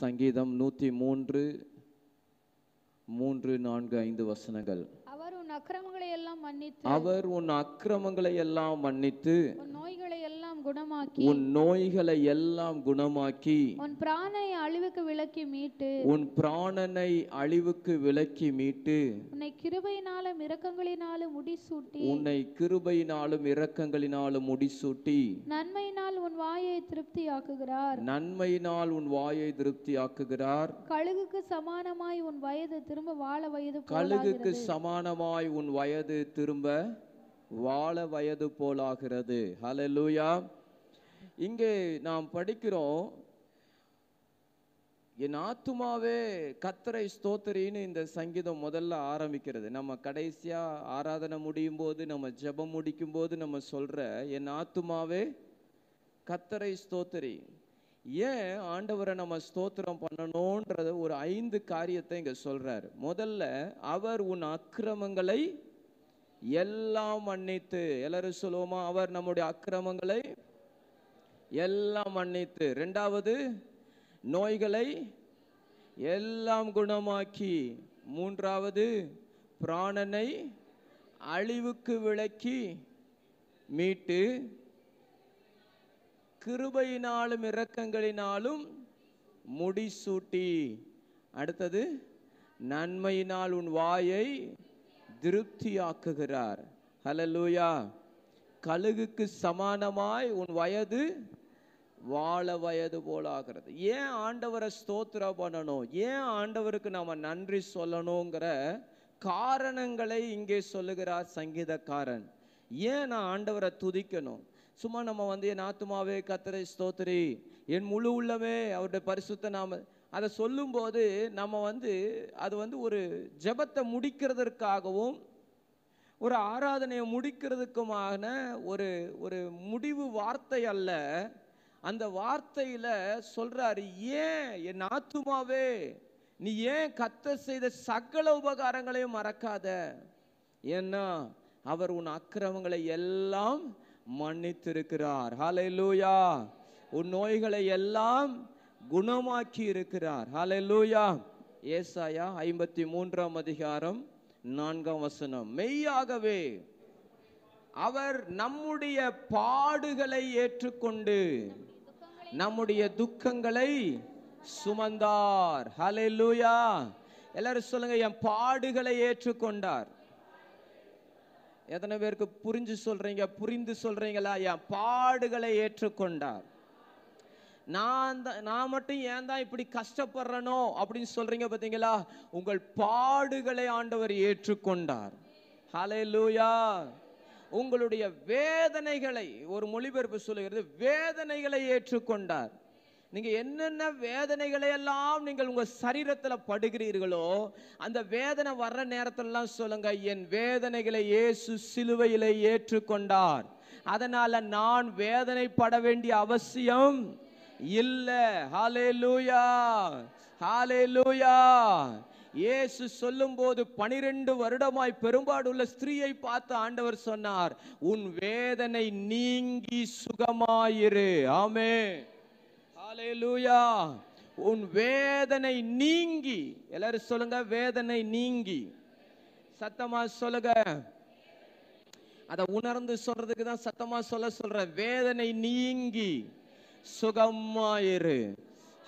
சங்கீதம் நூத்தி மூன்று மூன்று நான்கு ஐந்து வசனங்கள் அவர் உன் அக்கிரமங்களை எல்லாம் மன்னித்து அவர் உன் அக்கிரமங்களை எல்லாம் மன்னித்து நோய்களை குணமாக்கி உன் நோய்களை எல்லாம் குணமாக்கி உன் பிராணனை அழிவுக்கு விலக்கி மீட்டு உன் பிராணனை அழிவுக்கு விலக்கி மீட்டு உன்னை கிருபையினாலும் இரக்கங்களினாலும் முடிசூட்டி உன்னை கிருபையினாலும் இரக்கங்களினாலும் முடிசூட்டி நன்மையினால் உன் வாயை திருப்தி ஆக்குகிறார் நன்மையினால் உன் வாயை திருப்தி ஆக்குகிறார் கழுகுக்கு சமானமாய் உன் வயது திரும்ப வாழ வயது கழுகுக்கு சமானமாய் உன் வயது திரும்ப வாழ வயது போலாகிறது ஹலலூயா இங்கே நாம் படிக்கிறோம் என் ஆத்துமாவே கத்தரை ஸ்தோத்திரின்னு இந்த சங்கீதம் முதல்ல ஆரம்பிக்கிறது நம்ம கடைசியாக ஆராதனை முடியும் போது நம்ம ஜபம் முடிக்கும் போது நம்ம சொல்கிற என் ஆத்துமாவே கத்தரை ஸ்தோத்திரி ஏன் ஆண்டவரை நம்ம ஸ்தோத்திரம் பண்ணணுன்றத ஒரு ஐந்து காரியத்தை இங்கே சொல்கிறார் முதல்ல அவர் உன் அக்கிரமங்களை எல்லாம் மன்னித்து எல்லாரும் சொல்லுவோமா அவர் நம்முடைய அக்கிரமங்களை எல்லாம் மன்னித்து ரெண்டாவது நோய்களை எல்லாம் குணமாக்கி மூன்றாவது பிராணனை அழிவுக்கு விளக்கி மீட்டு கிருபையினாலும் இரக்கங்களினாலும் முடிசூட்டி அடுத்தது நன்மையினால் உன் வாயை திருப்தியாக்குகிறார் ஹலலூயா கழுகுக்கு சமானமாய் உன் வயது வாழ வயது போல ஆகிறது ஏன் ஆண்டவரை ஸ்தோத்திர பண்ணணும் ஏன் ஆண்டவருக்கு நாம் நன்றி சொல்லணுங்கிற காரணங்களை இங்கே சொல்லுகிறார் சங்கீதக்காரன் ஏன் நான் ஆண்டவரை துதிக்கணும் சும்மா நம்ம வந்து என் ஆத்துமாவே கத்தரை ஸ்தோத்திரி என் முழு உள்ளமே அவருடைய பரிசுத்த நாம அதை சொல்லும்போது நம்ம வந்து அது வந்து ஒரு ஜபத்தை முடிக்கிறதற்காகவும் ஒரு ஆராதனையை முடிக்கிறதுக்குமான ஒரு ஒரு முடிவு வார்த்தை அல்ல அந்த வார்த்தையில் சொல்கிறாரு ஏன் என் ஆத்துமாவே நீ ஏன் கத்த செய்த சகல உபகாரங்களையும் மறக்காத ஏன்னா அவர் உன் அக்கிரமங்களை எல்லாம் மன்னித்திருக்கிறார் ஹலை லூயா உன் நோய்களை எல்லாம் குணமாக்கி இருக்கிறார் லூயா ஏசாயா ஐம்பத்தி மூன்றாம் அதிகாரம் நான்காம் வசனம் மெய்யாகவே அவர் நம்முடைய பாடுகளை ஏற்றுக்கொண்டு நம்முடைய துக்கங்களை சுமந்தார் ஹலே லூயா எல்லாரும் சொல்லுங்க என் பாடுகளை ஏற்றுக்கொண்டார் எத்தனை பேருக்கு புரிஞ்சு சொல்றீங்க புரிந்து சொல்றீங்களா என் பாடுகளை ஏற்றுக்கொண்டார் நான் தான் நான் மட்டும் ஏன் தான் இப்படி கஷ்டப்படுறனோ அப்படின்னு சொல்கிறீங்க பார்த்தீங்களா உங்கள் பாடுகளை ஆண்டவர் ஏற்றுக்கொண்டார் ஹலே லூயா உங்களுடைய வேதனைகளை ஒரு மொழிபெயர்ப்பு சொல்லுகிறது வேதனைகளை ஏற்றுக்கொண்டார் நீங்கள் என்னென்ன வேதனைகளை எல்லாம் நீங்கள் உங்கள் சரீரத்தில் படுகிறீர்களோ அந்த வேதனை வர்ற நேரத்திலலாம் சொல்லுங்க என் வேதனைகளை இயேசு சிலுவையிலே ஏற்றுக்கொண்டார் அதனால் நான் வேதனைப்பட வேண்டிய அவசியம் இல்லை ஹாலே லூயா ஹாலே லூயா இயேசு சொல்லும்போது பனிரெண்டு வருடமாய் பெரும்பாடு உள்ள ஸ்திரீயை பார்த்து ஆண்டவர் சொன்னார் உன் வேதனை நீங்கி சுகமாயிரு ஆமே ஹாலேலூயா உன் வேதனை நீங்கி எல்லாரும் சொல்லுங்க வேதனை நீங்கி சத்தமா சொல்லுங்க அதை உணர்ந்து சொல்றதுக்கு தான் சத்தமா சொல்ல சொல்ற வேதனை நீங்கி சுகமாயிரு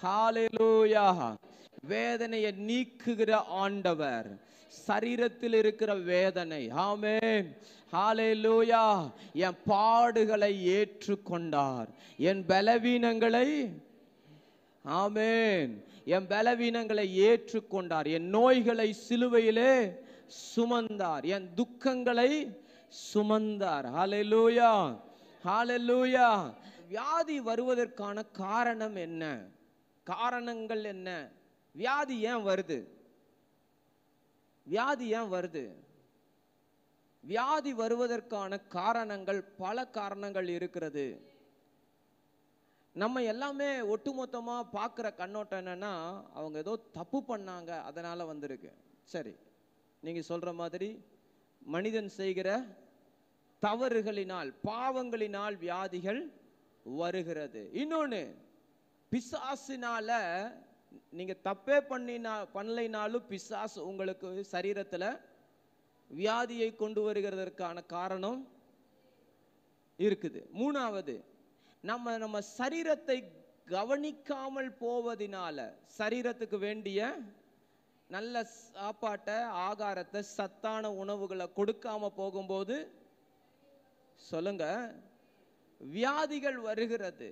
ஹாலிலூயாக வேதனையை நீக்குகிற ஆண்டவர் சரீரத்தில் இருக்கிற வேதனை ஆமே ஹாலே என் பாடுகளை ஏற்றுக்கொண்டார் என் பலவீனங்களை ஆமேன் என் பலவீனங்களை ஏற்றுக்கொண்டார் என் நோய்களை சிலுவையிலே சுமந்தார் என் துக்கங்களை சுமந்தார் ஹாலே ஹாலெலூயா வியாதி வருவதற்கான காரணம் என்ன காரணங்கள் என்ன வியாதி ஏன் வருது வியாதி ஏன் வருது வியாதி வருவதற்கான காரணங்கள் பல காரணங்கள் இருக்கிறது நம்ம எல்லாமே ஒட்டுமொத்தமாக பார்க்குற கண்ணோட்டம் என்னென்னா அவங்க ஏதோ தப்பு பண்ணாங்க அதனால் வந்திருக்கு சரி நீங்கள் சொல்கிற மாதிரி மனிதன் செய்கிற தவறுகளினால் பாவங்களினால் வியாதிகள் வருகிறது இன்னொன்று பிசாசினால நீங்கள் தப்பே பண்ணினா பண்ணலைனாலும் பிசாசு உங்களுக்கு சரீரத்தில் வியாதியை கொண்டு வருகிறதற்கான காரணம் இருக்குது மூணாவது நம்ம நம்ம சரீரத்தை கவனிக்காமல் போவதினால சரீரத்துக்கு வேண்டிய நல்ல சாப்பாட்டை ஆகாரத்தை சத்தான உணவுகளை கொடுக்காம போகும்போது சொல்லுங்கள் வியாதிகள் வருகிறது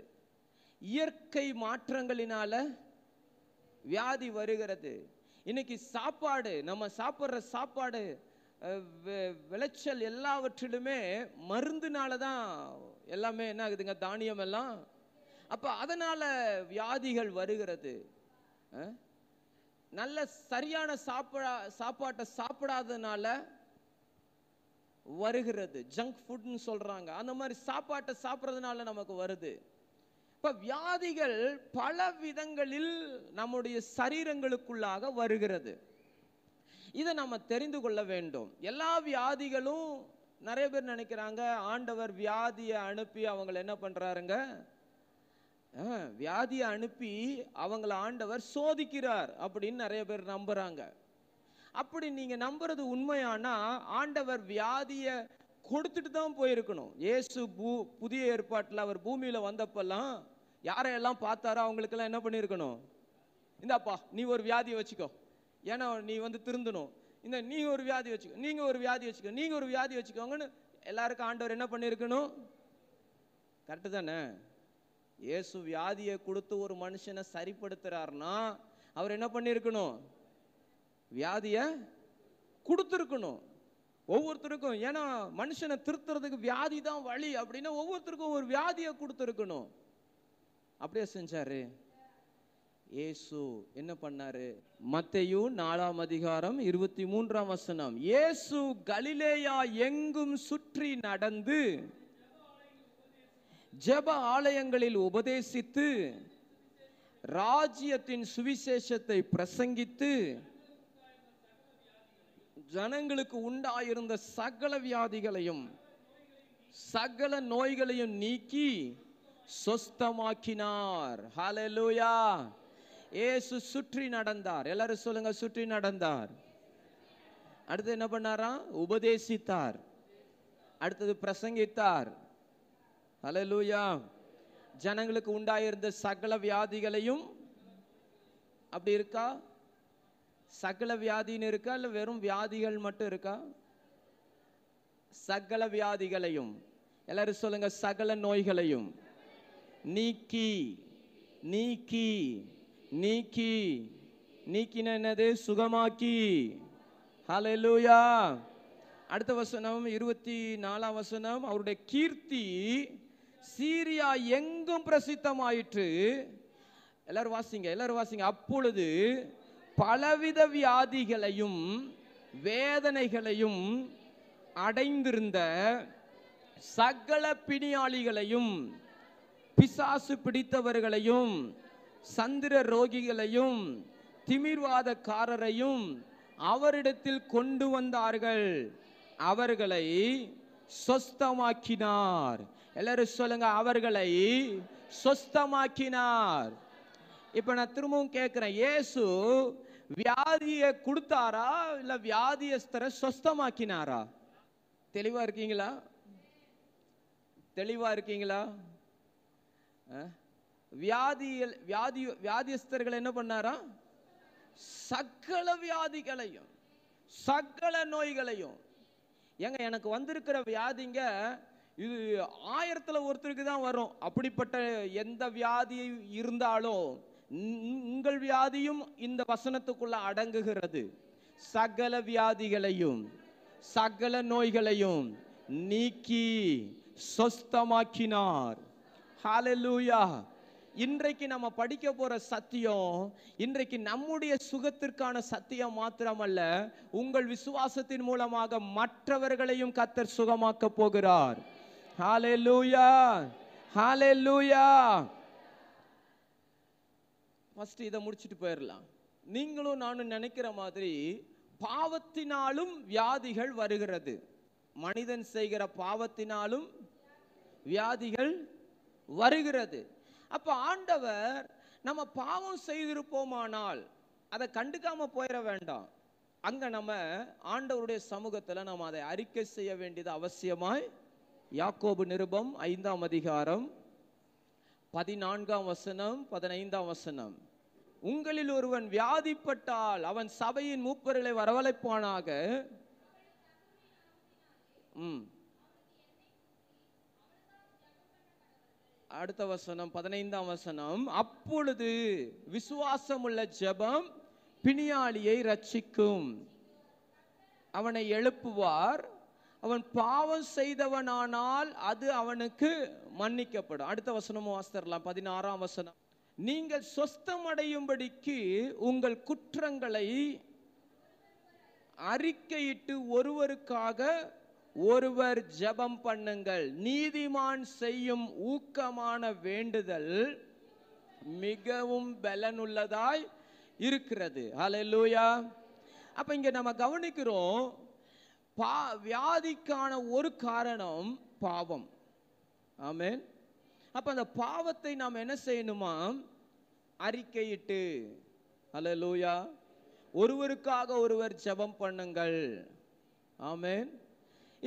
இயற்கை மாற்றங்களினால வியாதி வருகிறது இன்னைக்கு சாப்பாடு நம்ம சாப்பிட்ற சாப்பாடு விளைச்சல் எல்லாவற்றிலுமே மருந்துனால தான் எல்லாமே என்ன ஆகுதுங்க தானியம் எல்லாம் அப்போ அதனால் வியாதிகள் வருகிறது நல்ல சரியான சாப்பிட சாப்பாட்டை சாப்பிடாததுனால வருகிறது ஜங்க் ஃபுட்னு சொல்கிறாங்க அந்த மாதிரி சாப்பாட்டை சாப்பிட்றதுனால நமக்கு வருது இப்போ வியாதிகள் பல விதங்களில் நம்முடைய சரீரங்களுக்குள்ளாக வருகிறது இதை நம்ம தெரிந்து கொள்ள வேண்டும் எல்லா வியாதிகளும் நிறைய பேர் நினைக்கிறாங்க ஆண்டவர் வியாதியை அனுப்பி அவங்களை என்ன பண்ணுறாருங்க வியாதியை அனுப்பி அவங்கள ஆண்டவர் சோதிக்கிறார் அப்படின்னு நிறைய பேர் நம்புகிறாங்க அப்படி நீங்கள் நம்புறது உண்மையானா ஆண்டவர் வியாதியை கொடுத்துட்டு தான் போயிருக்கணும் ஏசு பூ புதிய ஏற்பாட்டில் அவர் பூமியில் வந்தப்பெல்லாம் யாரையெல்லாம் பார்த்தாரோ அவங்களுக்கெல்லாம் என்ன பண்ணியிருக்கணும் இந்தாப்பா நீ ஒரு வியாதியை வச்சுக்கோ ஏன்னா நீ வந்து திருந்தணும் இந்த நீ ஒரு வியாதி வச்சுக்கோ நீங்கள் ஒரு வியாதி வச்சுக்கோ நீங்கள் ஒரு வியாதி வச்சுக்கோங்கன்னு எல்லாருக்கும் ஆண்டவர் என்ன பண்ணியிருக்கணும் கரெக்டு தானே இயேசு வியாதியை கொடுத்து ஒரு மனுஷனை சரிப்படுத்துறாருன்னா அவர் என்ன பண்ணியிருக்கணும் வியாதியை கொடுத்துருக்கணும் ஒவ்வொருத்தருக்கும் ஏன்னா மனுஷனை திருத்துறதுக்கு வியாதி தான் வழி அப்படின்னா ஒவ்வொருத்தருக்கும் ஒரு வியாதியை கொடுத்துருக்கணும் அப்படியே செஞ்சாரு ஏசு என்ன பண்ணாரு மத்தையு நாலாம் அதிகாரம் இருபத்தி மூன்றாம் வசனம் ஏசு கலிலேயா எங்கும் சுற்றி நடந்து ஜப ஆலயங்களில் உபதேசித்து ராஜ்யத்தின் சுவிசேஷத்தை பிரசங்கித்து ஜனங்களுக்கு உண்டாயிருந்த சகல வியாதிகளையும் சகல நோய்களையும் நீக்கி சொஸ்தமாக்கினார் ஹலலூயா ஏசு சுற்றி நடந்தார் எல்லாரும் சொல்லுங்க சுற்றி நடந்தார் அடுத்து என்ன பண்ணாரா உபதேசித்தார் அடுத்தது பிரசங்கித்தார் ஹலலூயா ஜனங்களுக்கு உண்டாயிருந்த சகல வியாதிகளையும் அப்படி இருக்கா சகல வியாதின்னு இருக்கா இல்லை வெறும் வியாதிகள் மட்டும் இருக்கா சகல வியாதிகளையும் எல்லாரும் சொல்லுங்க சகல நோய்களையும் நீக்கி நீக்கி நீக்கி நீக்கின என்னது சுகமாக்கி ஹலெலூயா அடுத்த வசனம் இருபத்தி நாலாம் வசனம் அவருடைய கீர்த்தி சீரியா எங்கும் பிரசித்தமாயிற்று எல்லாரும் வாசிங்க எல்லாரும் வாசிங்க அப்பொழுது பலவித வியாதிகளையும் வேதனைகளையும் அடைந்திருந்த சகல பிணியாளிகளையும் பிசாசு பிடித்தவர்களையும் சந்திர ரோகிகளையும் திமிர்வாதக்காரரையும் அவரிடத்தில் கொண்டு வந்தார்கள் அவர்களை சொஸ்தமாக்கினார் எல்லாரும் சொல்லுங்க அவர்களை சொஸ்தமாக்கினார் இப்போ நான் திரும்பவும் கேட்குறேன் ஏசு வியாதியை கொடுத்தாரா இல்லை வியாதியஸ்தரை சொஸ்தமாக்கினாரா தெளிவாக இருக்கீங்களா தெளிவாக இருக்கீங்களா வியாதியில் வியாதி வியாதியஸ்தர்கள் என்ன பண்ணாரா சகல வியாதிகளையும் சகல நோய்களையும் ஏங்க எனக்கு வந்திருக்கிற வியாதிங்க இது ஆயிரத்தில் ஒருத்தருக்கு தான் வரும் அப்படிப்பட்ட எந்த வியாதி இருந்தாலும் உங்கள் வியாதியும் இந்த வசனத்துக்குள்ள அடங்குகிறது சகல வியாதிகளையும் சகல நோய்களையும் நீக்கி சொஸ்தமாக்கினார் ஹாலலூயா இன்றைக்கு நம்ம படிக்க போற சத்தியம் இன்றைக்கு நம்முடைய சுகத்திற்கான சத்தியம் மாத்திரமல்ல உங்கள் விசுவாசத்தின் மூலமாக மற்றவர்களையும் கத்தர் சுகமாக்க போகிறார் ஹாலே லூயா ஹாலே லூயா ஃபஸ்ட்டு இதை முடிச்சுட்டு போயிடலாம் நீங்களும் நானும் நினைக்கிற மாதிரி பாவத்தினாலும் வியாதிகள் வருகிறது மனிதன் செய்கிற பாவத்தினாலும் வியாதிகள் வருகிறது அப்போ ஆண்டவர் நம்ம பாவம் செய்திருப்போமானால் அதை கண்டுக்காம போயிட வேண்டாம் அங்கே நம்ம ஆண்டவருடைய சமூகத்தில் நம்ம அதை அறிக்கை செய்ய வேண்டியது அவசியமாய் யாக்கோபு நிருபம் ஐந்தாம் அதிகாரம் பதினான்காம் வசனம் பதினைந்தாம் வசனம் உங்களில் ஒருவன் வியாதிப்பட்டால் அவன் சபையின் மூப்பர்களை வரவழைப்பானாக உம் அடுத்த வசனம் பதினைந்தாம் வசனம் அப்பொழுது விசுவாசம் உள்ள ஜபம் பிணியாளியை ரட்சிக்கும் அவனை எழுப்புவார் அவன் பாவம் செய்தவனானால் அது அவனுக்கு மன்னிக்கப்படும் அடுத்த வசனமும் வாசித்தரலாம் பதினாறாம் வசனம் நீங்கள் சொஸ்தம் அடையும்படிக்கு உங்கள் குற்றங்களை அறிக்கையிட்டு ஒருவருக்காக ஒருவர் ஜபம் பண்ணுங்கள் நீதிமான் செய்யும் ஊக்கமான வேண்டுதல் மிகவும் பலனுள்ளதாய் இருக்கிறது ஹலோ லூயா அப்போ இங்கே நம்ம கவனிக்கிறோம் பா வியாதிக்கான ஒரு காரணம் பாவம் ஆமேன் அப்போ அந்த பாவத்தை நாம் என்ன செய்யணுமா அறிக்கையிட்டு அல்ல லூயா ஒருவருக்காக ஒருவர் ஜபம் பண்ணுங்கள் ஆமேன்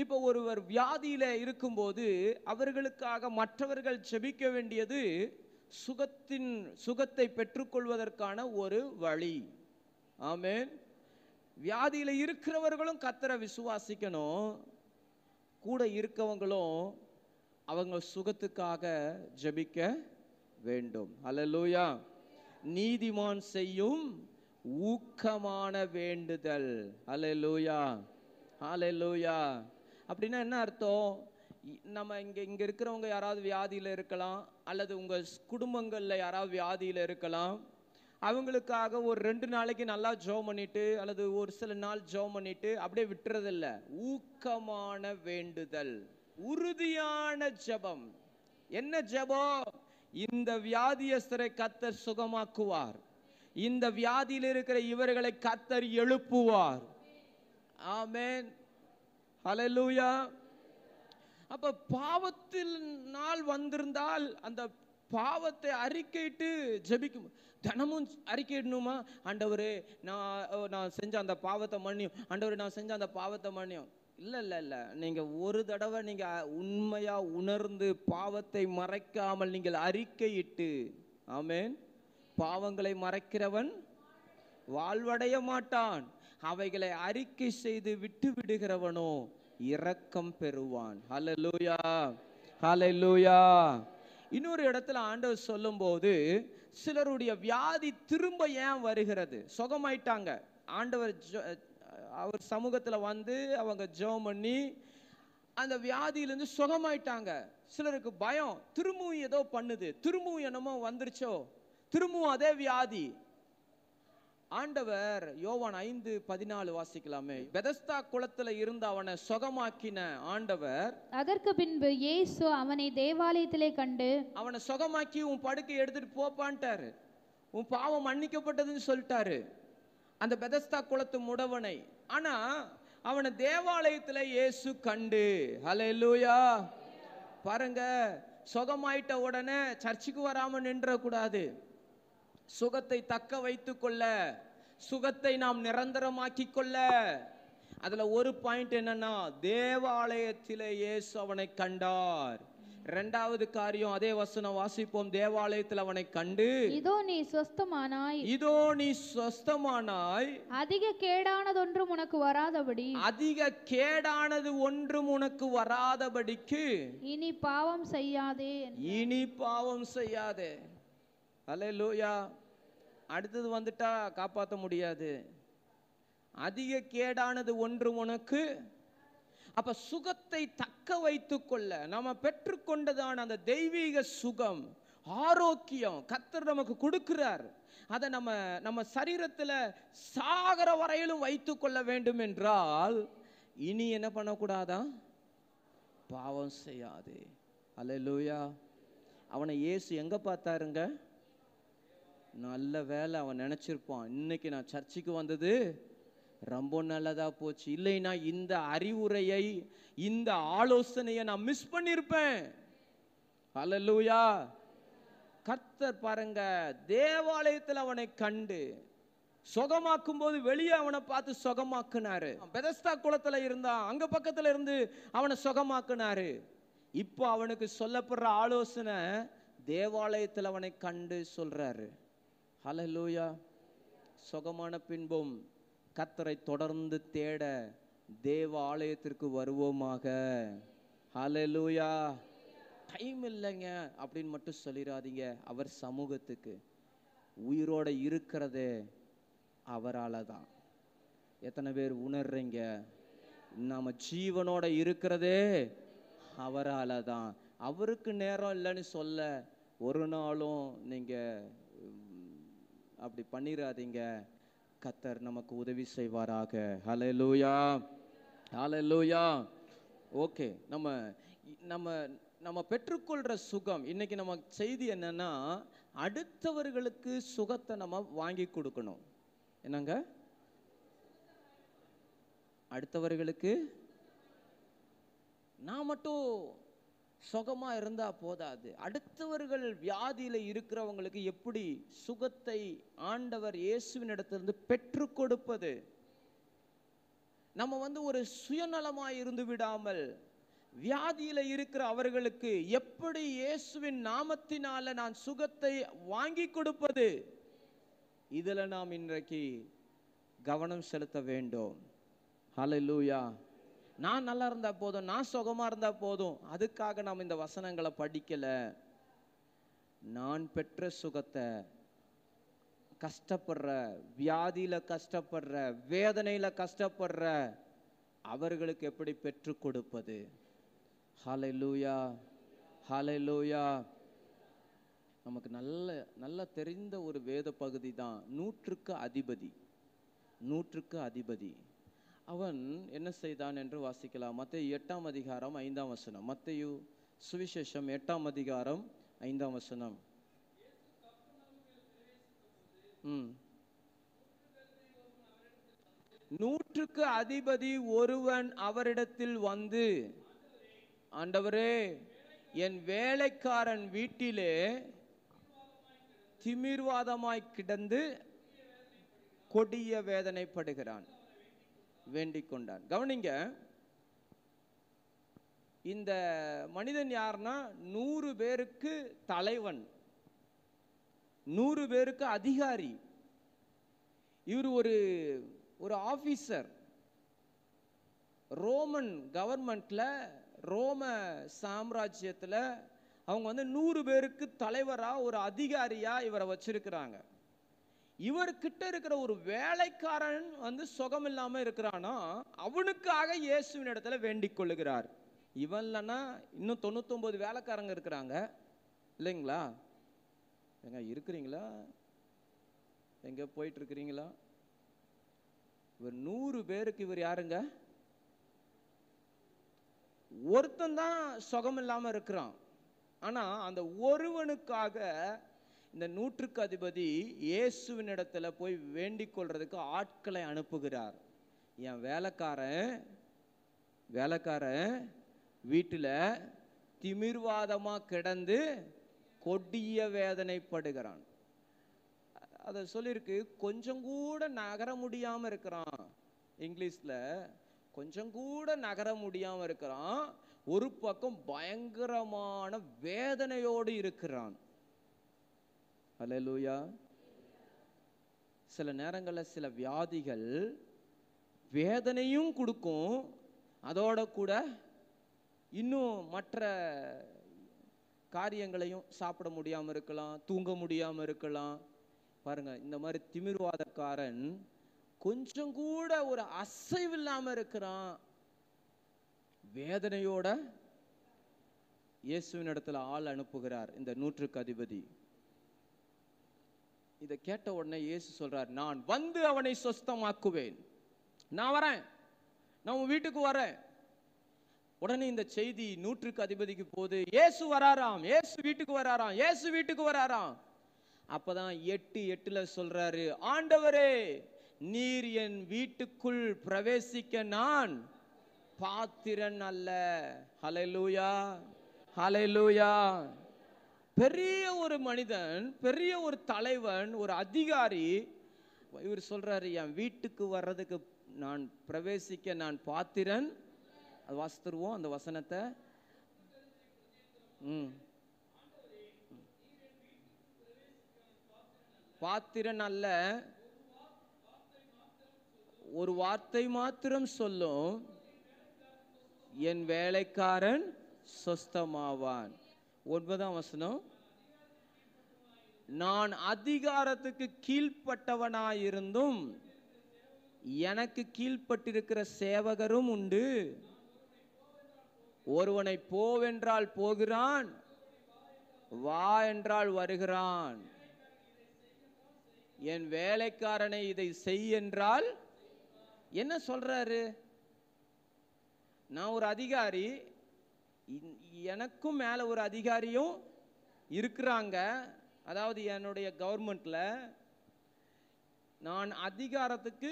இப்போ ஒருவர் வியாதியில் இருக்கும்போது அவர்களுக்காக மற்றவர்கள் செபிக்க வேண்டியது சுகத்தின் சுகத்தை பெற்றுக்கொள்வதற்கான ஒரு வழி ஆமேன் வியாதியில் இருக்கிறவர்களும் கத்தரை விசுவாசிக்கணும் கூட இருக்கவங்களும் அவங்க சுகத்துக்காக ஜபிக்க வேண்டும் அலலூயா நீதிமான் செய்யும் ஊக்கமான வேண்டுதல் அலலூயா லூயா அப்படின்னா என்ன அர்த்தம் நம்ம இங்கே இங்கே இருக்கிறவங்க யாராவது வியாதியில் இருக்கலாம் அல்லது உங்கள் குடும்பங்களில் யாராவது வியாதியில் இருக்கலாம் அவங்களுக்காக ஒரு ரெண்டு நாளைக்கு நல்லா ஜோ பண்ணிட்டு அல்லது ஒரு சில நாள் ஜோ பண்ணிட்டு அப்படியே விட்டுறதில்ல ஊக்கமான வேண்டுதல் உறுதியான ஜபம் என்ன ஜபம் இந்த வியாதியஸ்தரை கத்தர் சுகமாக்குவார் இந்த வியாதியில் இருக்கிற இவர்களை கத்தர் எழுப்புவார் ஆமேன் ஹலலூயா அப்ப பாவத்தில் நாள் வந்திருந்தால் அந்த பாவத்தை அறிக்கையிட்டு ஜபிக்கும் தினமும் அறிக்கையிடணுமா ஆண்டவரு நான் நான் செஞ்ச அந்த பாவத்தை மன்னியும் ஆண்டவரு நான் செஞ்ச அந்த பாவத்தை மன்னியும் இல்லை இல்லை இல்லை நீங்கள் ஒரு தடவை நீங்கள் உண்மையாக உணர்ந்து பாவத்தை மறைக்காமல் நீங்கள் அறிக்கையிட்டு ஆமேன் பாவங்களை மறைக்கிறவன் வாழ்வடைய மாட்டான் அவைகளை அறிக்கை செய்து விட்டு விடுகிறவனோ இரக்கம் பெறுவான் ஹலலூயா ஹலலூயா இன்னொரு இடத்துல ஆண்டவர் சொல்லும்போது சிலருடைய வியாதி திரும்ப ஏன் வருகிறது சுகமாயிட்டாங்க ஆண்டவர் அவர் சமூகத்தில் வந்து அவங்க ஜோம் பண்ணி அந்த வியாதியிலேருந்து சுகமாயிட்டாங்க சிலருக்கு பயம் திரும்பவும் ஏதோ பண்ணுது திரும்பவும் என்னமோ வந்துருச்சோ திரும்பவும் அதே வியாதி ஆண்டவர் யோவான் ஐந்து பதினாலு வாசிக்கலாமே பெதஸ்தா குளத்துல இருந்து அவனை சொகமாக்கின ஆண்டவர் அதற்கு பின்பு இயேசு அவனை தேவாலயத்திலே கண்டு அவனை சொகமாக்கி உன் படுக்கை எடுத்துட்டு போப்பான்ட்டாரு உன் பாவம் மன்னிக்கப்பட்டதுன்னு சொல்லிட்டாரு அந்த பெதஸ்தா குளத்து முடவனை ஆனா அவனை தேவாலயத்துல இயேசு கண்டு ஹலே லூயா பாருங்க சொகமாயிட்ட உடனே சர்ச்சுக்கு வராம நின்ற கூடாது சுகத்தை தக்க வைத்து கொள்ள சுகத்தை நாம் நிரந்தரமாக்கி கொள்ள அதில் ஒரு பாயிண்ட் என்னன்னா தேவாலயத்திலே இயேசு அவனை கண்டார் ரெண்டாவது காரியம் அதே வசனம் வாசிப்போம் தேவாலயத்தில் அவனை கண்டு இதோ நீ சொஸ்தமானாய் இதோ நீ சொஸ்தமானாய் அதிக கேடானது ஒன்றும் உனக்கு வராதபடி அதிக கேடானது ஒன்றும் உனக்கு வராதபடிக்கு இனி பாவம் செய்யாதே இனி பாவம் செய்யாதே அலே லூயா அடுத்தது வந்துட்டா காப்பாற்ற முடியாது அதிக கேடானது ஒன்று உனக்கு அப்ப சுகத்தை தக்க வைத்து கொள்ள நம்ம பெற்றுக்கொண்டதான அந்த தெய்வீக சுகம் ஆரோக்கியம் கத்தர் நமக்கு கொடுக்கிறார் அதை நம்ம நம்ம சரீரத்தில் சாகர வரையிலும் வைத்து கொள்ள வேண்டும் என்றால் இனி என்ன பண்ணக்கூடாதா பாவம் செய்யாதே அல்ல லூயா அவனை இயேசு எங்கே பார்த்தாருங்க நல்ல வேலை அவன் நினச்சிருப்பான் இன்னைக்கு நான் சர்ச்சுக்கு வந்தது ரொம்ப நல்லதாக போச்சு இல்லைன்னா இந்த அறிவுரையை இந்த ஆலோசனையை நான் மிஸ் பண்ணியிருப்பேன் அலல்லூயா கர்த்தர் பாருங்க தேவாலயத்தில் அவனை கண்டு சுகமாக்கும் போது வெளியே அவனை பார்த்து சுகமாக்குனாரு பெதஸ்தா குளத்தில் இருந்தான் அங்கே பக்கத்தில் இருந்து அவனை சுகமாக்குனாரு இப்போ அவனுக்கு சொல்லப்படுற ஆலோசனை தேவாலயத்தில் அவனை கண்டு சொல்கிறாரு ஹலலூயா சுகமான பின்பும் கத்தரை தொடர்ந்து தேட தேவ ஆலயத்திற்கு வருவோமாக ஹலலூயா டைம் இல்லைங்க அப்படின்னு மட்டும் சொல்லிடாதீங்க அவர் சமூகத்துக்கு உயிரோட இருக்கிறது அவரால் தான் எத்தனை பேர் உணர்றீங்க நம்ம ஜீவனோட இருக்கிறதே அவரால் தான் அவருக்கு நேரம் இல்லைன்னு சொல்ல ஒரு நாளும் நீங்கள் அப்படி பண்ணிடாதீங்க கத்தர் நமக்கு உதவி செய்வாராக ஹலலூயா ஹலலூயா ஓகே நம்ம நம்ம நம்ம பெற்றுக்கொள்கிற சுகம் இன்னைக்கு நம்ம செய்தி என்னன்னா அடுத்தவர்களுக்கு சுகத்தை நம்ம வாங்கி கொடுக்கணும் என்னங்க அடுத்தவர்களுக்கு நான் மட்டும் சுகமாக இருந்தால் போதாது அடுத்தவர்கள் வியாதியில் இருக்கிறவங்களுக்கு எப்படி சுகத்தை ஆண்டவர் இயேசுவின் இடத்திலிருந்து பெற்று கொடுப்பது நம்ம வந்து ஒரு சுயநலமாக இருந்து விடாமல் வியாதியில் இருக்கிற அவர்களுக்கு எப்படி இயேசுவின் நாமத்தினால நான் சுகத்தை வாங்கி கொடுப்பது இதில் நாம் இன்றைக்கு கவனம் செலுத்த வேண்டும் ஹலோ லூயா நான் நல்லா இருந்தால் போதும் நான் சுகமாக இருந்தால் போதும் அதுக்காக நாம் இந்த வசனங்களை படிக்கலை நான் பெற்ற சுகத்தை கஷ்டப்படுற வியாதியில் கஷ்டப்படுற வேதனையில் கஷ்டப்படுற அவர்களுக்கு எப்படி பெற்று கொடுப்பது ஹலை லூயா ஹலை லூயா நமக்கு நல்ல நல்லா தெரிந்த ஒரு வேத பகுதி தான் நூற்றுக்கு அதிபதி நூற்றுக்கு அதிபதி அவன் என்ன செய்தான் என்று வாசிக்கலாம் மத்திய எட்டாம் அதிகாரம் ஐந்தாம் வசனம் மத்தையு சுவிசேஷம் எட்டாம் அதிகாரம் ஐந்தாம் வசனம் நூற்றுக்கு அதிபதி ஒருவன் அவரிடத்தில் வந்து ஆண்டவரே என் வேலைக்காரன் வீட்டிலே திமிர்வாதமாய் கிடந்து கொடிய வேதனைப்படுகிறான் வேண்டிக் கொண்டான் கவனிங்க இந்த மனிதன் யார்னா நூறு பேருக்கு தலைவன் நூறு பேருக்கு அதிகாரி இவர் ஒரு ஒரு ஆஃபீஸர் ரோமன் கவர்மெண்ட்டில் ரோம சாம்ராஜ்யத்தில் அவங்க வந்து நூறு பேருக்கு தலைவராக ஒரு அதிகாரியாக இவரை வச்சுருக்கிறாங்க இவர்கிட்ட இருக்கிற ஒரு வேலைக்காரன் வந்து சுகம் இல்லாமல் இருக்கிறானா அவனுக்காக இயேசுவின் இடத்துல வேண்டிக் கொள்ளுகிறார் இவன் இல்லைன்னா இன்னும் தொண்ணூத்தொம்பது வேலைக்காரங்க இருக்கிறாங்க இல்லைங்களா எங்க இருக்கிறீங்களா எங்க போயிட்டு இருக்கிறீங்களா இவர் நூறு பேருக்கு இவர் யாருங்க ஒருத்தன் தான் சுகம் இல்லாமல் இருக்கிறான் ஆனால் அந்த ஒருவனுக்காக இந்த நூற்றுக்கு அதிபதி இயேசுவின் இடத்துல போய் வேண்டிக் கொள்றதுக்கு ஆட்களை அனுப்புகிறார் என் வேலைக்காரன் வேலைக்காரன் வீட்டில் திமிர்வாதமாக கிடந்து கொடிய வேதனைப்படுகிறான் அதை சொல்லியிருக்கு கொஞ்சம் கூட நகர முடியாமல் இருக்கிறான் இங்கிலீஷில் கொஞ்சம் கூட நகர முடியாமல் இருக்கிறான் ஒரு பக்கம் பயங்கரமான வேதனையோடு இருக்கிறான் அலலூயா சில நேரங்களில் சில வியாதிகள் வேதனையும் கொடுக்கும் அதோட கூட இன்னும் மற்ற காரியங்களையும் சாப்பிட முடியாமல் இருக்கலாம் தூங்க முடியாமல் இருக்கலாம் பாருங்கள் இந்த மாதிரி திமிர்வாதக்காரன் கொஞ்சம் கூட ஒரு அசைவு இல்லாமல் இருக்கிறான் வேதனையோட இயேசுவின் இடத்துல ஆள் அனுப்புகிறார் இந்த நூற்றுக்கு அதிபதி இதை கேட்ட உடனே இயேசு சொல்றார் நான் வந்து அவனை சொஸ்தமாக்குவேன் நான் வரேன் நான் உன் வீட்டுக்கு வரேன் உடனே இந்த செய்தி நூற்றுக்கு அதிபதிக்கு போது ஏசு வராராம் ஏசு வீட்டுக்கு வராராம் ஏசு வீட்டுக்கு வராராம் அப்பதான் எட்டு எட்டுல சொல்றாரு ஆண்டவரே நீர் என் வீட்டுக்குள் பிரவேசிக்க நான் பாத்திரன் அல்ல ஹலை லூயா ஹலை லூயா பெரிய ஒரு மனிதன் பெரிய ஒரு தலைவன் ஒரு அதிகாரி இவர் சொல்கிறாரு என் வீட்டுக்கு வர்றதுக்கு நான் பிரவேசிக்க நான் பாத்திரன் அது வாசித்துருவோம் அந்த வசனத்தை ம் பாத்திரன் அல்ல ஒரு வார்த்தை மாத்திரம் சொல்லும் என் வேலைக்காரன் சொஸ்தமாவான் ஒன்பதாம் வசனம் நான் அதிகாரத்துக்கு கீழ்ப்பட்டவனாயிருந்தும் எனக்கு கீழ்ப்பட்டிருக்கிற சேவகரும் உண்டு ஒருவனை போவென்றால் போகிறான் வா என்றால் வருகிறான் என் வேலைக்காரனை இதை செய் என்றால் என்ன சொல்றாரு நான் ஒரு அதிகாரி எனக்கும் மேலே ஒரு அதிகாரியும் இருக்கிறாங்க அதாவது என்னுடைய கவர்மெண்ட்டில் நான் அதிகாரத்துக்கு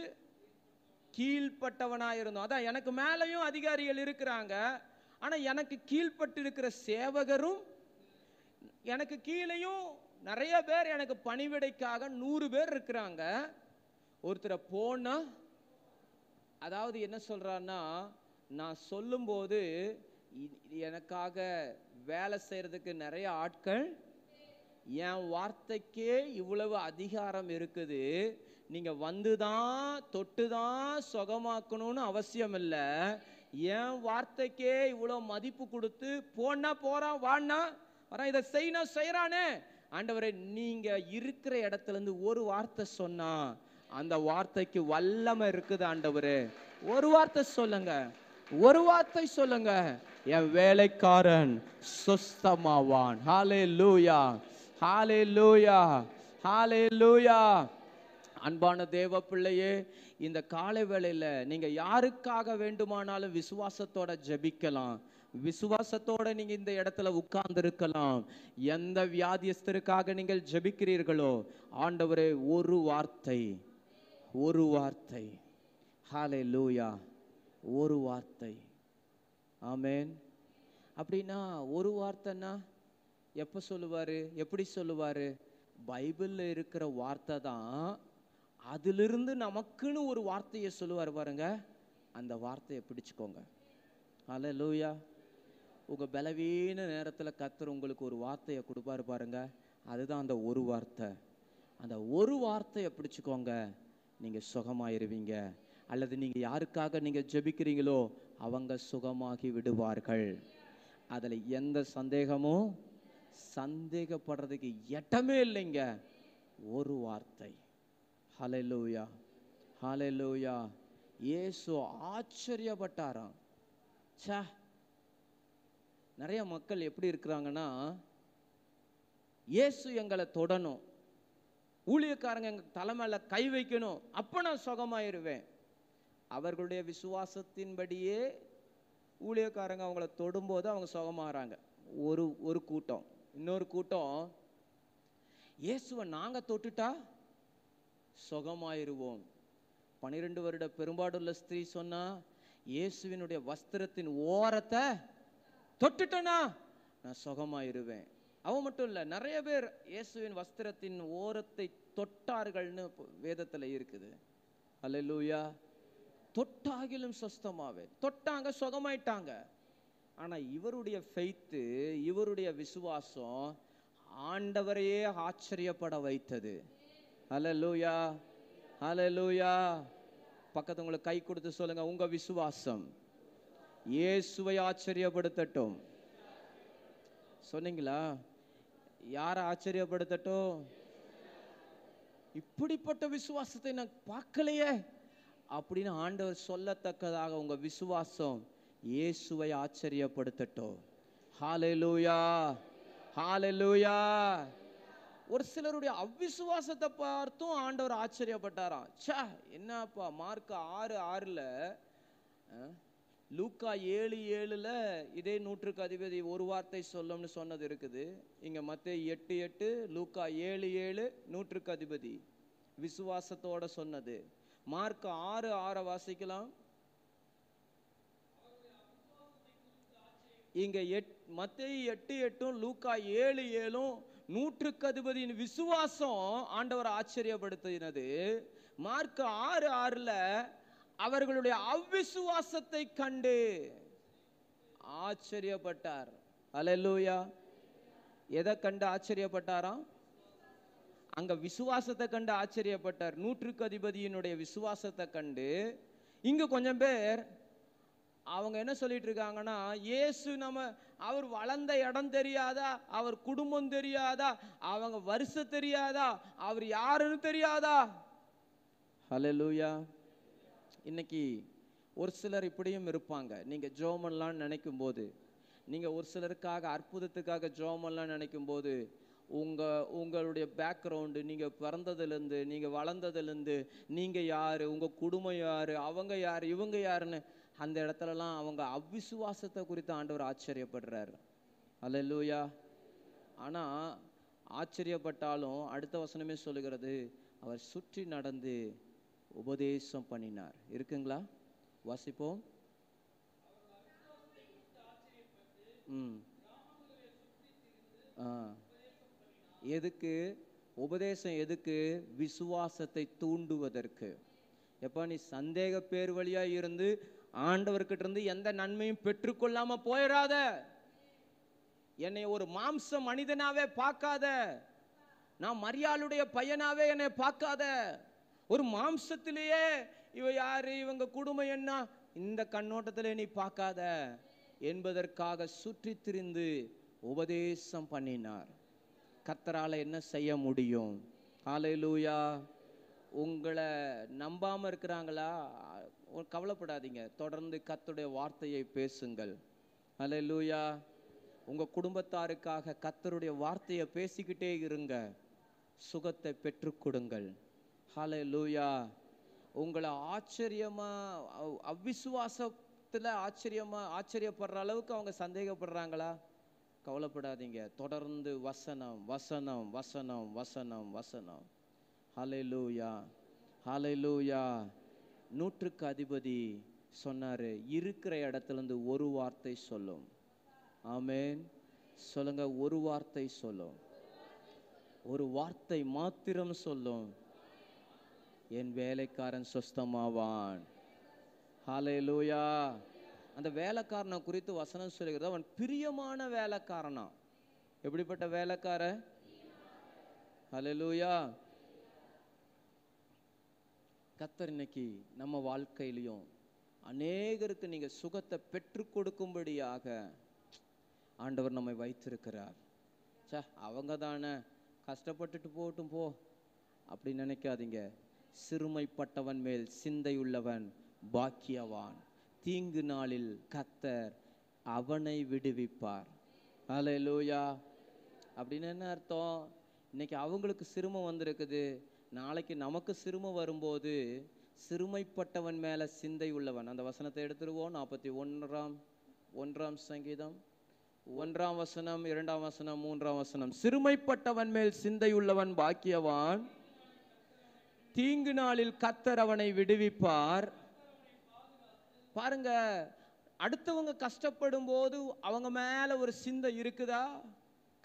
கீழ்ப்பட்டவனாக இருந்தோம் அதான் எனக்கு மேலேயும் அதிகாரிகள் இருக்கிறாங்க ஆனால் எனக்கு கீழ்பட்டு இருக்கிற சேவகரும் எனக்கு கீழேயும் நிறைய பேர் எனக்கு பணிவிடைக்காக நூறு பேர் இருக்கிறாங்க ஒருத்தரை போனால் அதாவது என்ன சொல்கிறான்னா நான் சொல்லும்போது எனக்காக வேலை செய்கிறதுக்கு நிறைய ஆட்கள் என் வார்த்தைக்கே இவ்வளவு அதிகாரம் இருக்குது நீங்கள் வந்து தான் தொட்டு தான் சுகமாக்கணும்னு அவசியம் இல்லை என் வார்த்தைக்கே இவ்வளோ மதிப்பு கொடுத்து போனா போகிறான் வான்னா வரான் இதை செய்யணும் செய்கிறானே ஆண்டவரே நீங்கள் இருக்கிற இடத்துலேருந்து ஒரு வார்த்தை சொன்னா அந்த வார்த்தைக்கு வல்லமை இருக்குது ஆண்டவர் ஒரு வார்த்தை சொல்லுங்க ஒரு வார்த்தை சொல்லுங்கள் என் வேலைக்காரன் சொஸ்தமாவான் ஹாலே லூயா ஹாலே லூயா ஹாலே லூயா அன்பான தேவ பிள்ளையே இந்த காலை வேளையில் நீங்கள் யாருக்காக வேண்டுமானாலும் விசுவாசத்தோட ஜபிக்கலாம் விசுவாசத்தோட நீங்க இந்த இடத்துல உட்கார்ந்து இருக்கலாம் எந்த வியாதியஸ்தருக்காக நீங்கள் ஜபிக்கிறீர்களோ ஆண்டவரே ஒரு வார்த்தை ஒரு வார்த்தை ஹாலே லூயா ஒரு வார்த்தை ஆமேன் அப்படின்னா ஒரு வார்த்தைன்னா எப்போ சொல்லுவார் எப்படி சொல்லுவார் பைபிளில் இருக்கிற வார்த்தை தான் அதிலிருந்து நமக்குன்னு ஒரு வார்த்தையை சொல்லுவார் பாருங்க அந்த வார்த்தையை பிடிச்சிக்கோங்க அல்ல லூயா உங்கள் பலவீன நேரத்தில் கத்துற உங்களுக்கு ஒரு வார்த்தையை கொடுப்பார் பாருங்க அதுதான் அந்த ஒரு வார்த்தை அந்த ஒரு வார்த்தையை பிடிச்சிக்கோங்க நீங்கள் சுகமாயிருவீங்க அல்லது நீங்கள் யாருக்காக நீங்கள் ஜெபிக்கிறீங்களோ அவங்க சுகமாகி விடுவார்கள் அதில் எந்த சந்தேகமும் சந்தேகப்படுறதுக்கு எட்டமே இல்லைங்க ஒரு வார்த்தை லூயா ஹலலூயா லூயா ஏசு ஆச்சரியப்பட்டாராம் சா நிறைய மக்கள் எப்படி இருக்கிறாங்கன்னா ஏசு எங்களை தொடணும் ஊழியக்காரங்க எங்கள் தலைமையில் கை வைக்கணும் அப்போ நான் சுகமாயிருவேன் அவர்களுடைய விசுவாசத்தின்படியே ஊழியக்காரங்க அவங்கள தொடும்போது அவங்க சுகமாகறாங்க ஒரு ஒரு கூட்டம் இன்னொரு கூட்டம் இயேசுவை நாங்கள் தொட்டுட்டா சுகமாயிருவோம் பனிரெண்டு வருட பெரும்பாடுள்ள ஸ்திரீ சொன்னா இயேசுவினுடைய வஸ்திரத்தின் ஓரத்தை தொட்டுட்டனா நான் சுகமாயிருவேன் அவன் மட்டும் இல்லை நிறைய பேர் இயேசுவின் வஸ்திரத்தின் ஓரத்தை தொட்டார்கள்னு வேதத்தில் இருக்குது அல்ல லூயா தொட்டாகிலும் சொஸ்தமாவே தொட்டாங்க சுகமாயிட்டாங்க ஆனால் இவருடைய ஃபெய்த்து இவருடைய விசுவாசம் ஆண்டவரையே ஆச்சரியப்பட வைத்தது அல லூயா அல லூயா பக்கத்து உங்களுக்கு கை கொடுத்து சொல்லுங்க உங்க விசுவாசம் இயேசுவை ஆச்சரியப்படுத்தட்டும் சொன்னீங்களா யாரை ஆச்சரியப்படுத்தட்டும் இப்படிப்பட்ட விசுவாசத்தை நான் பார்க்கலையே அப்படின்னு ஆண்டவர் சொல்லத்தக்கதாக உங்கள் விசுவாசம் இயேசுவை ஆச்சரியப்படுத்தட்டும் ஹாலலூயா ஹாலலூயா ஒரு சிலருடைய அவ்விசுவாசத்தை பார்த்தும் ஆண்டவர் ஆச்சரியப்பட்டாராம் சா என்னப்பா மார்க் ஆறு ஆறில் லூக்கா ஏழு ஏழில் இதே நூற்றுக்கு அதிபதி ஒரு வார்த்தை சொல்லும்னு சொன்னது இருக்குது இங்கே மற்ற எட்டு எட்டு லூக்கா ஏழு ஏழு நூற்றுக்கு அதிபதி விசுவாசத்தோட சொன்னது மார்க் ஆறு ஆற வாசிக்கலாம் இங்க எட் மத்திய எட்டு எட்டும் லூக்கா ஏழு ஏழும் நூற்றுக்கு அதிபதியின் விசுவாசம் ஆண்டவர் ஆச்சரியப்படுத்தினது மார்க் ஆறு ஆறுல அவர்களுடைய அவ்விசுவாசத்தை கண்டு ஆச்சரியப்பட்டார் அலூயா எதை கண்டு ஆச்சரியப்பட்டாராம் அங்கே விசுவாசத்தை கண்டு ஆச்சரியப்பட்டார் நூற்றுக்கு அதிபதியினுடைய விசுவாசத்தை கண்டு இங்கே கொஞ்சம் பேர் அவங்க என்ன சொல்லிட்டு இருக்காங்கன்னா இயேசு நம்ம அவர் வளர்ந்த இடம் தெரியாதா அவர் குடும்பம் தெரியாதா அவங்க வருஷம் தெரியாதா அவர் யாருன்னு தெரியாதா ஹலோ லூயா இன்னைக்கு ஒரு சிலர் இப்படியும் இருப்பாங்க நீங்கள் ஜோமன்லாம் நினைக்கும் போது நீங்கள் ஒரு சிலருக்காக அற்புதத்துக்காக ஜோமன்லாம் நினைக்கும் போது உங்கள் உங்களுடைய பேக்ரவுண்டு நீங்கள் பிறந்ததுலேருந்து நீங்கள் வளர்ந்ததுலேருந்து நீங்கள் யார் உங்கள் குடும்பம் யார் அவங்க யார் இவங்க யாருன்னு அந்த இடத்துலலாம் அவங்க அவ்விசுவாசத்தை குறித்து ஆண்டவர் ஆச்சரியப்படுறாரு அல்ல லூயா ஆனால் ஆச்சரியப்பட்டாலும் அடுத்த வசனமே சொல்லுகிறது அவர் சுற்றி நடந்து உபதேசம் பண்ணினார் இருக்குங்களா வாசிப்போம் ம் ஆ எதுக்கு உபதேசம் எதுக்கு விசுவாசத்தை தூண்டுவதற்கு எப்போ நீ சந்தேக பேர் வழியாக இருந்து ஆண்டவர்கிட்ட இருந்து எந்த நன்மையும் பெற்றுக்கொள்ளாமல் போயிடாத என்னை ஒரு மாம்ச மனிதனாவே பார்க்காத நான் மரியாளுடைய பையனாவே என்னை பார்க்காத ஒரு மாம்சத்திலேயே இவ யாரு இவங்க குடும்பம் என்ன இந்த கண்ணோட்டத்தில் நீ பார்க்காத என்பதற்காக சுற்றித் திரிந்து உபதேசம் பண்ணினார் கத்தரால் என்ன செய்ய முடியும் காலையிலூயா உங்களை நம்பாமல் இருக்கிறாங்களா கவலைப்படாதீங்க தொடர்ந்து கத்துடைய வார்த்தையை பேசுங்கள் அல்ல லூயா உங்கள் குடும்பத்தாருக்காக கத்தருடைய வார்த்தையை பேசிக்கிட்டே இருங்க சுகத்தை பெற்று கொடுங்கள் ஹலை லூயா உங்களை ஆச்சரியமாக அவ்விசுவாசத்தில் ஆச்சரியமாக ஆச்சரியப்படுற அளவுக்கு அவங்க சந்தேகப்படுறாங்களா கவலைப்படாதீங்க தொடர்ந்து வசனம் வசனம் வசனம் வசனம் வசனம் ஹலை லூயா ஹலை லூயா நூற்றுக்கு அதிபதி சொன்னார் இருக்கிற இடத்துலேருந்து ஒரு வார்த்தை சொல்லும் ஆமேன் சொல்லுங்க ஒரு வார்த்தை சொல்லும் ஒரு வார்த்தை மாத்திரம் சொல்லும் என் வேலைக்காரன் சொஸ்தமாவான் ஹலை லூயா அந்த வேலைக்காரனை குறித்து வசனம் சொல்கிறது அவன் பிரியமான வேலைக்காரனா எப்படிப்பட்ட வேலைக்கார அலலூயா கத்தர் இன்னைக்கு நம்ம வாழ்க்கையிலையும் அநேகருக்கு நீங்க சுகத்தை பெற்று கொடுக்கும்படியாக ஆண்டவர் நம்மை வைத்திருக்கிறார் சே அவங்க தானே கஷ்டப்பட்டுட்டு போட்டும் போ அப்படி நினைக்காதீங்க சிறுமைப்பட்டவன் மேல் சிந்தையுள்ளவன் பாக்கியவான் தீங்கு நாளில் கத்தர் அவனை விடுவிப்பார் அலை லூயா அப்படின்னு என்ன அர்த்தம் இன்னைக்கு அவங்களுக்கு சிரமம் வந்திருக்குது நாளைக்கு நமக்கு சிரமம் வரும்போது சிறுமைப்பட்டவன் மேலே சிந்தை உள்ளவன் அந்த வசனத்தை எடுத்துருவோம் நாற்பத்தி ஒன்றாம் ஒன்றாம் சங்கீதம் ஒன்றாம் வசனம் இரண்டாம் வசனம் மூன்றாம் வசனம் சிறுமைப்பட்டவன் மேல் சிந்தை உள்ளவன் பாக்கியவான் தீங்கு நாளில் கத்தர் அவனை விடுவிப்பார் பாருங்க அடுத்தவங்க கஷ்டப்படும் போது அவங்க மேல ஒரு சிந்தை இருக்குதா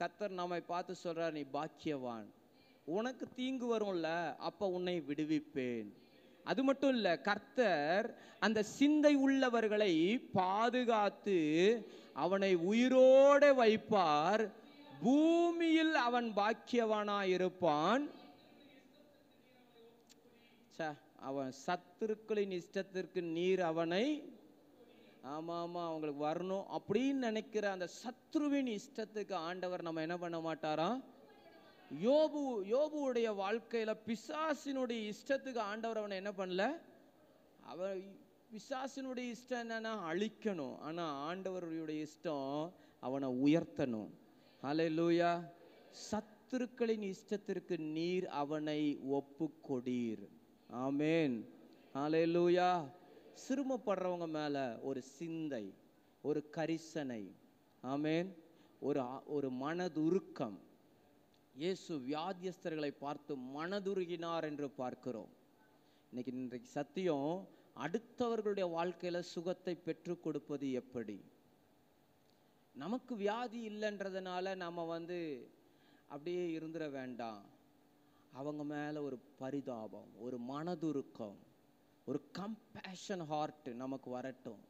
கத்தர் நம்மை பார்த்து சொல்கிறார் நீ பாக்கியவான் உனக்கு தீங்கு வரும்ல அப்போ உன்னை விடுவிப்பேன் அது மட்டும் இல்லை கர்த்தர் அந்த சிந்தை உள்ளவர்களை பாதுகாத்து அவனை உயிரோட வைப்பார் பூமியில் அவன் பாக்கியவானா இருப்பான் சே அவன் சத்துருக்களின் இஷ்டத்திற்கு நீர் அவனை ஆமாம் ஆமாம் அவங்களுக்கு வரணும் அப்படின்னு நினைக்கிற அந்த சத்ருவின் இஷ்டத்துக்கு ஆண்டவர் நம்ம என்ன பண்ண மாட்டாராம் யோபு யோபுவுடைய வாழ்க்கையில் பிசாசினுடைய இஷ்டத்துக்கு ஆண்டவர் அவனை என்ன பண்ணல அவன் பிசாசினுடைய இஷ்டம் என்னன்னா அழிக்கணும் ஆனால் ஆண்டவருடைய இஷ்டம் அவனை உயர்த்தணும் ஹலே லூயா சத்துருக்களின் இஷ்டத்திற்கு நீர் அவனை ஒப்பு கொடீர் ஆமேன் லூயா சிரமப்படுறவங்க மேலே ஒரு சிந்தை ஒரு கரிசனை ஆமேன் ஒரு ஒரு மனதுருக்கம் இயேசு வியாதியஸ்தர்களை பார்த்து மனதுருகினார் என்று பார்க்கிறோம் இன்னைக்கு இன்றைக்கு சத்தியம் அடுத்தவர்களுடைய வாழ்க்கையில் சுகத்தை பெற்று கொடுப்பது எப்படி நமக்கு வியாதி இல்லைன்றதுனால நம்ம வந்து அப்படியே இருந்துட வேண்டாம் அவங்க மேலே ஒரு பரிதாபம் ஒரு மனதுருக்கம் ஒரு கம்பேஷன் ஹார்ட் நமக்கு வரட்டும்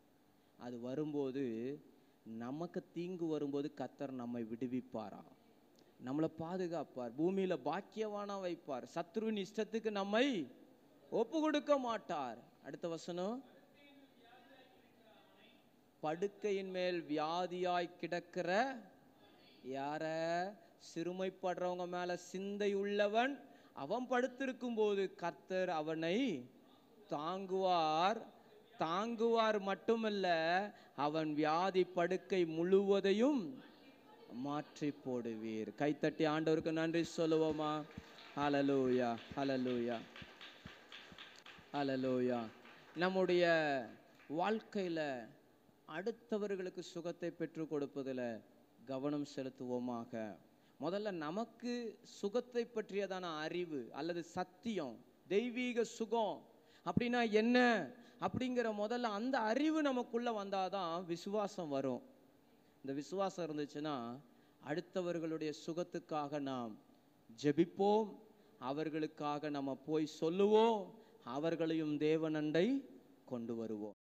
அது வரும்போது நமக்கு தீங்கு வரும்போது கத்தர் நம்மை விடுவிப்பாரா நம்மளை பாதுகாப்பார் பூமியில் பாக்கியவானா வைப்பார் சத்ருவின் இஷ்டத்துக்கு நம்மை ஒப்பு கொடுக்க மாட்டார் அடுத்த வசனம் படுக்கையின் மேல் வியாதியாய் கிடக்கிற யார சிறுமைப்படுறவங்க மேல சிந்தை உள்ளவன் அவன் படுத்திருக்கும் போது கர்த்தர் அவனை தாங்குவார் தாங்குவார் மட்டுமல்ல அவன் வியாதி படுக்கை முழுவதையும் மாற்றி போடுவீர் கைத்தட்டி ஆண்டவருக்கு நன்றி சொல்லுவோமா அலலூயா அலலூயா அலலூயா நம்முடைய வாழ்க்கையில் அடுத்தவர்களுக்கு சுகத்தை பெற்றுக் கொடுப்பதில் கவனம் செலுத்துவோமாக முதல்ல நமக்கு சுகத்தை பற்றியதான அறிவு அல்லது சத்தியம் தெய்வீக சுகம் அப்படின்னா என்ன அப்படிங்கிற முதல்ல அந்த அறிவு நமக்குள்ளே வந்தால் தான் விசுவாசம் வரும் இந்த விசுவாசம் இருந்துச்சுன்னா அடுத்தவர்களுடைய சுகத்துக்காக நாம் ஜெபிப்போம் அவர்களுக்காக நம்ம போய் சொல்லுவோம் அவர்களையும் தேவனண்டை கொண்டு வருவோம்